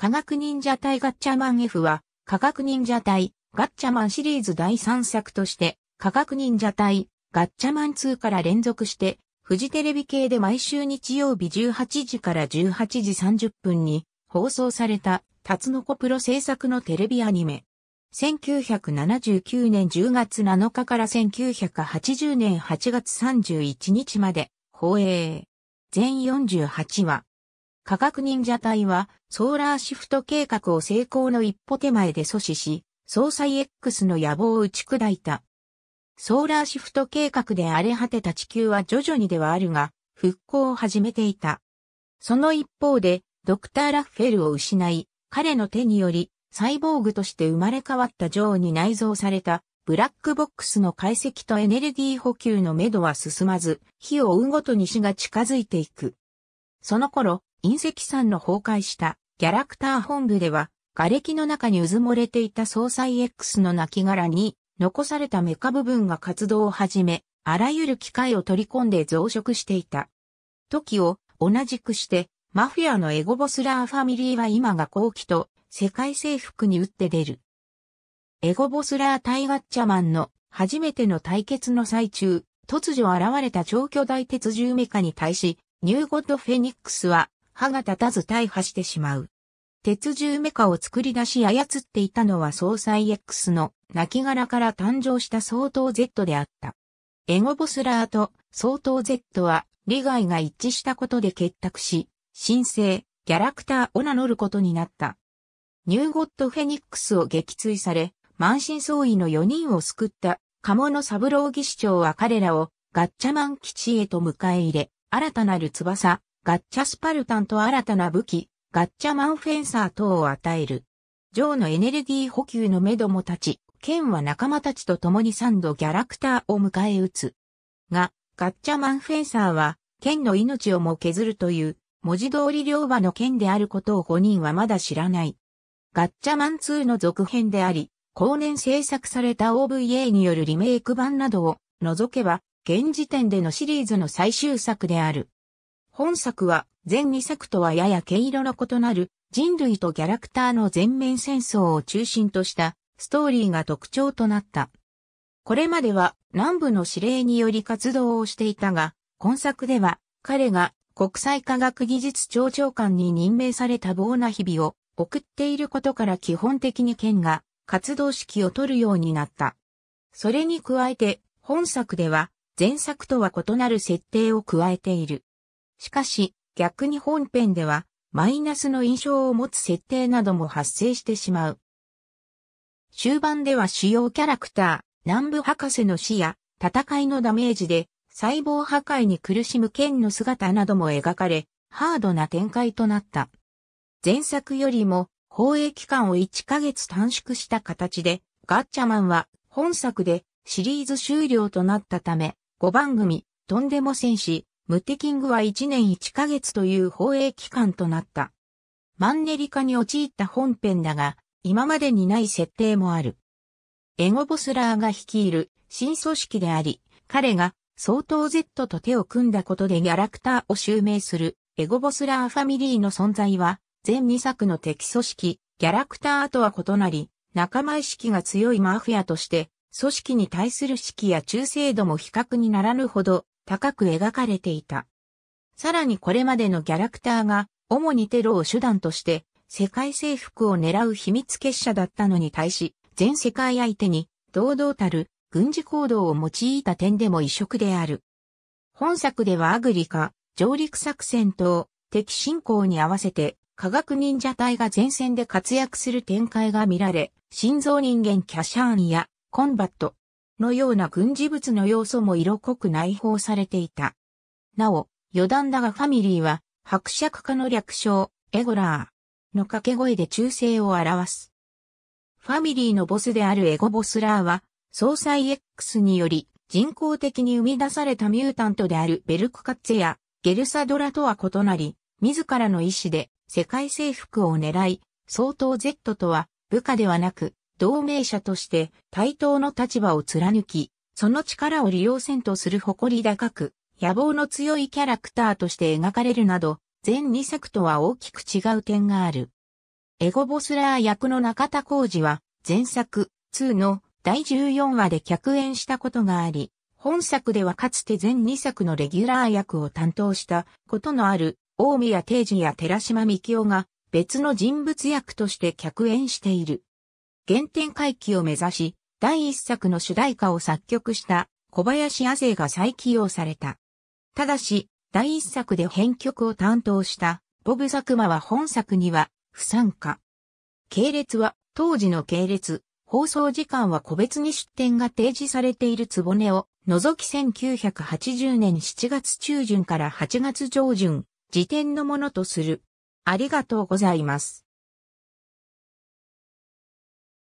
科学忍者隊ガッチャマン F は、科学忍者隊ガッチャマンシリーズ第3作として、科学忍者隊ガッチャマン2から連続して、フジテレビ系で毎週日曜日18時から18時30分に放送された、タツノコプロ制作のテレビアニメ。1979年10月7日から1980年8月31日まで放映。全48話。科学忍者隊は、ソーラーシフト計画を成功の一歩手前で阻止し、総裁 X の野望を打ち砕いた。ソーラーシフト計画で荒れ果てた地球は徐々にではあるが、復興を始めていた。その一方で、ドクター・ラッフェルを失い、彼の手により、サイボーグとして生まれ変わったジョーに内蔵された、ブラックボックスの解析とエネルギー補給のめどは進まず、火を追うごとに死が近づいていく。その頃、隕石山の崩壊したキャラクター本部では、瓦礫の中に渦漏もれていた総裁 X の亡骸に残されたメカ部分が活動を始め、あらゆる機械を取り込んで増殖していた。時を同じくして、マフィアのエゴボスラーファミリーは今が後期と世界征服に打って出る。エゴボスラー対ガッチャマンの初めての対決の最中、突如現れた超巨大鉄獣メカに対し、ニューゴッドフェニックスは歯が立たず大破してしまう。鉄十メカを作り出し操っていたのは総裁 X の亡骸から誕生した相当 Z であった。エゴボスラーと相当 Z は利害が一致したことで結託し、新生、キャラクターを名乗ることになった。ニューゴッド・フェニックスを撃墜され、満身創痍の4人を救った鴨の三郎義士長は彼らをガッチャマン基地へと迎え入れ、新たなる翼、ガッチャスパルタンと新たな武器、ガッチャマンフェンサー等を与える。ジョーのエネルギー補給の目ども立ち、ケンは仲間たちと共に3度キャラクターを迎え撃つ。が、ガッチャマンフェンサーは、ケンの命をも削るという、文字通り両馬の剣であることを5人はまだ知らない。ガッチャマン2の続編であり、後年制作された OVA によるリメイク版などを除けば、現時点でのシリーズの最終作である。本作は前2作とはやや毛色の異なる人類とキャラクターの全面戦争を中心としたストーリーが特徴となった。これまでは南部の指令により活動をしていたが、今作では彼が国際科学技術庁長官に任命され多忙な日々を送っていることから基本的に県が活動指揮を取るようになった。それに加えて本作では前作とは異なる設定を加えている。しかし、逆に本編では、マイナスの印象を持つ設定なども発生してしまう。終盤では主要キャラクター、南部博士の死や、戦いのダメージで、細胞破壊に苦しむ剣の姿なども描かれ、ハードな展開となった。前作よりも、放映期間を1ヶ月短縮した形で、ガッチャマンは本作でシリーズ終了となったため、5番組、とんでも戦士、ムッテキングは1年1ヶ月という放映期間となった。マンネリ化に陥った本編だが、今までにない設定もある。エゴボスラーが率いる新組織であり、彼が相当 Z と手を組んだことでギャラクターを襲名するエゴボスラーファミリーの存在は、全2作の敵組織、ギャラクターとは異なり、仲間意識が強いマフィアとして、組織に対する士気や忠誠度も比較にならぬほど高く描かれていた。さらにこれまでのキャラクターが主にテロを手段として世界征服を狙う秘密結社だったのに対し全世界相手に堂々たる軍事行動を用いた点でも異色である。本作ではアグリカ、上陸作戦と敵侵攻に合わせて科学忍者隊が前線で活躍する展開が見られ、心臓人間キャシャーンやコンバット、のような軍事物の要素も色濃く内包されていた。なお、余談だがファミリーは、伯爵家の略称、エゴラーの掛け声で忠誠を表す。ファミリーのボスであるエゴボスラーは、総裁 X により人工的に生み出されたミュータントであるベルクカッツェやゲルサドラとは異なり、自らの意志で世界征服を狙い、総統 Z とは部下ではなく同盟者として対等の立場を貫き、その力を利用せんとする誇り高く、野望の強いキャラクターとして描かれるなど、全2作とは大きく違う点がある。エゴボスラー役の中田浩二は、前作2の第14話で客演したことがあり、本作ではかつて全2作のレギュラー役を担当したことのある、大宮定治や寺島幹夫が別の人物役として客演している。原点回帰を目指し、第一作の主題歌を作曲した小林亜生が再起用された。ただし、第一作で編曲を担当したボブ・佐久間は本作には不参加。系列は当時の系列、放送時間は個別に出展が提示されているつぼねを除き1980年7月中旬から8月上旬、時点のものとする。ありがとうございます。